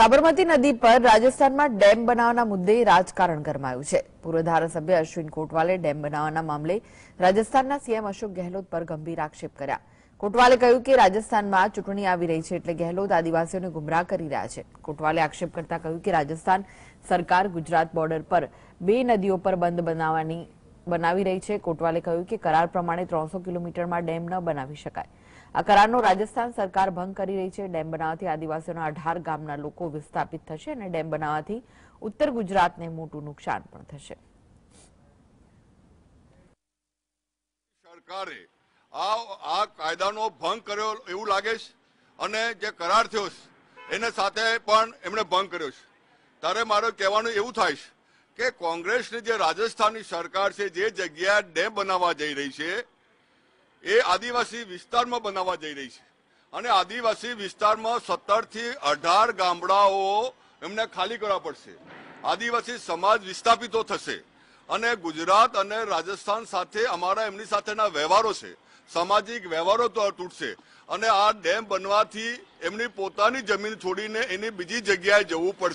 સાબરમતી નદી પર રાજસ્થાનમાં ડેમ બનાવવાના મુદ્દે રાજકારણ ગરમાયું છે પૂર્વ ધારાસભ્ય અશ્વિન કોટવાલે ડેમ બનાવવાના મામલે રાજસ્થાનના સીએમ અશોક ગહેલોત પર ગંભીર આક્ષેપ કર્યા કોટવાલે કહ્યું કે રાજસ્થાનમાં ચૂંટણી આવી રહી છે એટલે ગહેલોત આદિવાસીઓને ગુમરાહ કરી રહ્યા છે કોટવાલે આક્ષેપ કરતા કહ્યું કે રાજસ્થાન સરકાર ગુજરાત બોર્ડર પર બે નદીઓ પર બંધ બનાવવાની બનાવી રહી છે કોટવાલે કહ્યું કે કરાર પ્રમાણે ત્રણસો કિલોમીટરમાં ડેમ ન બનાવી શકાય આ કરારનો રાજસ્થાન સરકાર ભંગ કરી રહી છે ડેમ બનાવવાથી આદિવાસીઓના અઢાર ગામના લોકો વિસ્થાપિત થશે અને ડેમ બનાવવાથી ઉત્તર ગુજરાતને મોટું નુકસાન પણ થશે સરકારે આ આ કાયદાનો ભંગ કર્યો એવું લાગે છે અને જે કરાર થયો છે એને સાથે પણ એમણે ભંગ કર્યો છે ત્યારે મારે કહેવાનું એવું થાય છે કે કોંગ્રેસની જે રાજસ્થાનની સરકાર છે જે જગ્યા ડેમ બનાવવા જઈ રહી છે એ આદિવાસી વિસ્તારમાં બનાવવા જઈ રહી છે અને આદિવાસી વિસ્તારમાં સત્તર થી અઢાર ગામડાઓ એમને ખાલી કરવા પડશે આદિવાસી સમાજ વિસ્થાપિતો થશે અને ગુજરાત અને રાજસ્થાન સાથે અમારા એમની સાથેના વ્યવહારો છે સામાજિક વ્યવહારો તો તૂટશે અને આ ડેમ બનવાથી એમની પોતાની જમીન છોડીને એની બીજી જગ્યાએ જવું પડશે